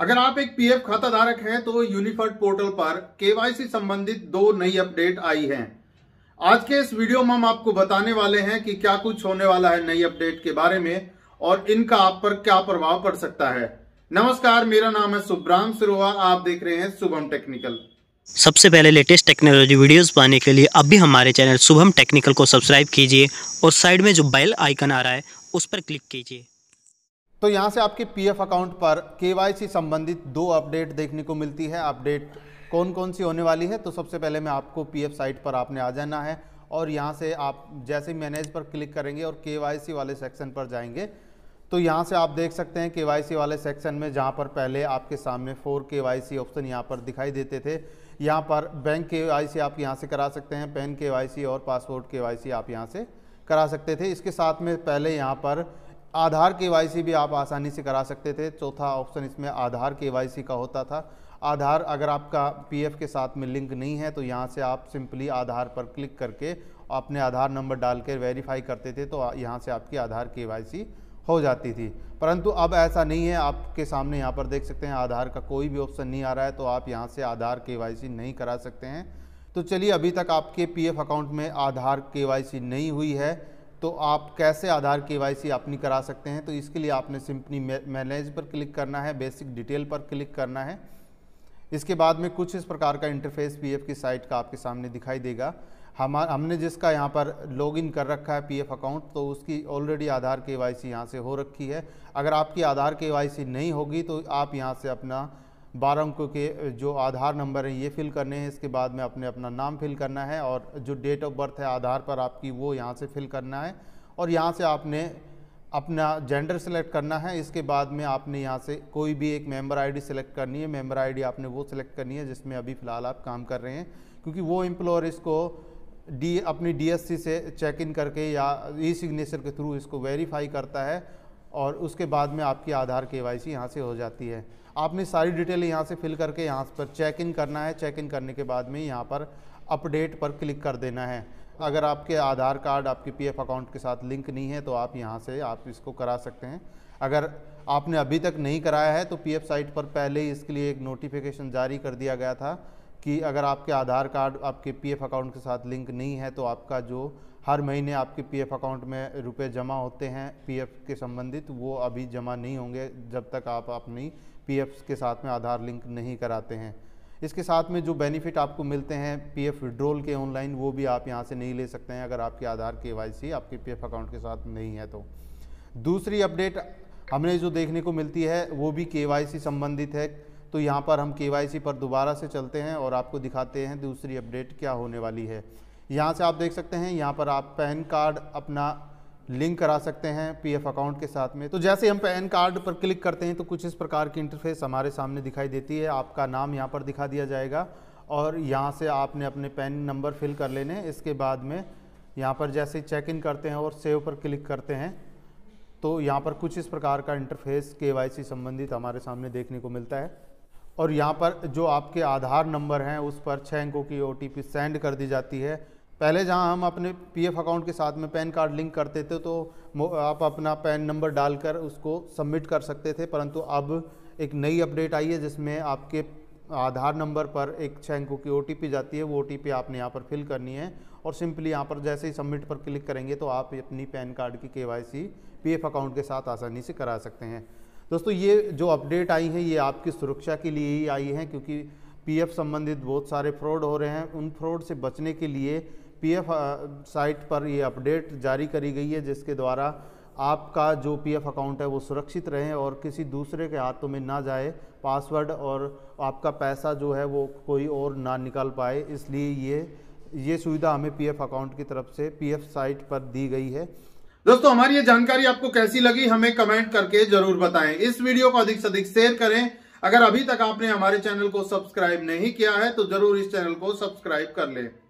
अगर आप एक पीएफ खाता धारक हैं तो यूनिफर्ड पोर्टल पर केवाईसी संबंधित दो नई अपडेट आई हैं आज के इस वीडियो में हम आपको बताने वाले हैं कि क्या कुछ होने वाला है नई अपडेट के बारे में और इनका आप पर क्या प्रभाव पड़ सकता है नमस्कार मेरा नाम है सुब्राम सिरोवा आप देख रहे हैं शुभम टेक्निकल सबसे पहले लेटेस्ट टेक्नोलॉजी वीडियोस पाने के लिए अभी हमारे चैनल शुभम टेक्निकल को सब्सक्राइब कीजिए और साइड में जो बेल आइकन आ रहा है उस पर क्लिक कीजिए तो यहाँ से आपके पीएफ अकाउंट पर केवाईसी संबंधित दो अपडेट देखने को मिलती है अपडेट कौन कौन सी होने वाली है तो सबसे पहले मैं आपको पीएफ साइट पर आपने आ जाना है और यहाँ से आप जैसे मैनेज पर क्लिक करेंगे और केवाईसी वाले सेक्शन पर जाएंगे तो यहाँ से आप देख सकते हैं केवाईसी वाले सेक्शन में जहाँ पर पहले आपके सामने फोर केवाईसी ऑप्शन यहाँ पर दिखाई देते थे यहाँ पर बैंक केवाईसी आप यहाँ से करा सकते हैं पैन केवाईसी और पासपोर्ट केवाईसी आप यहाँ से करा सकते थे इसके साथ में पहले यहाँ पर आधार के भी आप आसानी से करा सकते थे चौथा ऑप्शन इसमें आधार के का होता था आधार अगर आपका पीएफ के साथ में लिंक नहीं है तो यहाँ से आप सिंपली आधार पर क्लिक करके अपने आधार नंबर डाल के वेरीफाई करते थे तो यहाँ से आपकी आधार के हो जाती थी परंतु अब ऐसा नहीं है आपके सामने यहाँ पर देख सकते हैं आधार का कोई भी ऑप्शन नहीं आ रहा है तो आप यहाँ से आधार के नहीं करा सकते हैं तो चलिए अभी तक आपके पी अकाउंट में आधार के नहीं हुई है तो आप कैसे आधार के वाई अपनी करा सकते हैं तो इसके लिए आपने सिंपली मैनेज पर क्लिक करना है बेसिक डिटेल पर क्लिक करना है इसके बाद में कुछ इस प्रकार का इंटरफेस पीएफ की साइट का आपके सामने दिखाई देगा हम हमने जिसका यहाँ पर लॉगिन कर रखा है पीएफ अकाउंट तो उसकी ऑलरेडी आधार के वाई सी यहाँ से हो रखी है अगर आपकी आधार के वाई सी नहीं होगी तो आप यहाँ से अपना बारह अंकों के जो आधार नंबर हैं ये फिल करने हैं इसके बाद में अपने अपना नाम फिल करना है और जो डेट ऑफ बर्थ है आधार पर आपकी वो यहाँ से फिल करना है और यहाँ से आपने अपना जेंडर सेलेक्ट करना है इसके बाद में आपने यहाँ से कोई भी एक मेंबर आईडी सेलेक्ट करनी है मेंबर आईडी आपने वो सेलेक्ट करनी है जिसमें अभी फ़िलहाल आप काम कर रहे हैं क्योंकि वो एम्प्लॉयर इसको डी अपनी डी से चेक इन करके या ई सिग्नेचर के थ्रू इसको वेरीफाई करता है और उसके बाद में आपकी आधार के वाई सी यहाँ से हो जाती है आपने सारी डिटेल यहाँ से फिल करके यहाँ पर चेक इन करना है चेक इन करने के बाद में यहाँ पर अपडेट पर क्लिक कर देना है अगर आपके आधार कार्ड आपके पीएफ अकाउंट के साथ लिंक नहीं है तो आप यहाँ से आप इसको करा सकते हैं अगर आपने अभी तक नहीं कराया है तो पीएफ साइट पर पहले ही इसके लिए एक नोटिफिकेशन जारी कर दिया गया था कि अगर आपके आधार कार्ड आपके पीएफ अकाउंट के साथ लिंक नहीं है तो आपका जो हर महीने आपके पीएफ अकाउंट में रुपए जमा होते हैं पीएफ के संबंधित वो अभी जमा नहीं होंगे जब तक आप अपनी पीएफ के साथ में आधार लिंक नहीं कराते हैं इसके साथ में जो बेनिफिट आपको मिलते हैं पीएफ विड्रोल के ऑनलाइन वो भी आप यहाँ से नहीं ले सकते हैं अगर आपके आधार के आपके पीएफ अकाउंट के साथ नहीं है तो दूसरी अपडेट हमने जो देखने को मिलती है वो भी के संबंधित है तो यहाँ पर हम के पर दोबारा से चलते हैं और आपको दिखाते हैं दूसरी अपडेट क्या होने वाली है यहाँ से आप देख सकते हैं यहाँ पर आप पैन कार्ड अपना लिंक करा सकते हैं पीएफ अकाउंट के साथ में तो जैसे हम पैन कार्ड पर क्लिक करते हैं तो कुछ इस प्रकार की इंटरफेस हमारे सामने दिखाई देती है आपका नाम यहाँ पर दिखा दिया जाएगा और यहाँ से आपने अपने पैन नंबर फिल कर लेने इसके बाद में यहाँ पर जैसे चेक इन करते हैं और सेव पर क्लिक करते हैं तो यहाँ पर कुछ इस प्रकार का इंटरफेस के संबंधित हमारे सामने देखने को मिलता है और यहाँ पर जो आपके आधार नंबर हैं उस पर छः अंकों की ओ सेंड कर दी जाती है पहले जहाँ हम अपने पीएफ अकाउंट के साथ में पैन कार्ड लिंक करते थे तो आप अपना पैन नंबर डालकर उसको सबमिट कर सकते थे परंतु अब एक नई अपडेट आई है जिसमें आपके आधार नंबर पर एक छः अंकों की ओ जाती है वो ओ आपने यहाँ पर फिल करनी है और सिंपली यहाँ पर जैसे ही सबमिट पर क्लिक करेंगे तो आप अपनी पैन कार्ड की के वाई अकाउंट के साथ आसानी से करा सकते हैं दोस्तों ये जो अपडेट आई है ये आपकी सुरक्षा के लिए ही आई है क्योंकि पीएफ संबंधित बहुत सारे फ्रॉड हो रहे हैं उन फ्रॉड से बचने के लिए पीएफ साइट पर ये अपडेट जारी करी गई है जिसके द्वारा आपका जो पीएफ अकाउंट है वो सुरक्षित रहे और किसी दूसरे के हाथों में ना जाए पासवर्ड और आपका पैसा जो है वो कोई और ना निकाल पाए इसलिए ये ये सुविधा हमें पीएफ अकाउंट की तरफ से पीएफ साइट पर दी गई है दोस्तों हमारी ये जानकारी आपको कैसी लगी हमें कमेंट करके जरूर बताएं इस वीडियो को अधिक से अधिक शेयर करें अगर अभी तक आपने हमारे चैनल को सब्सक्राइब नहीं किया है तो जरूर इस चैनल को सब्सक्राइब कर लें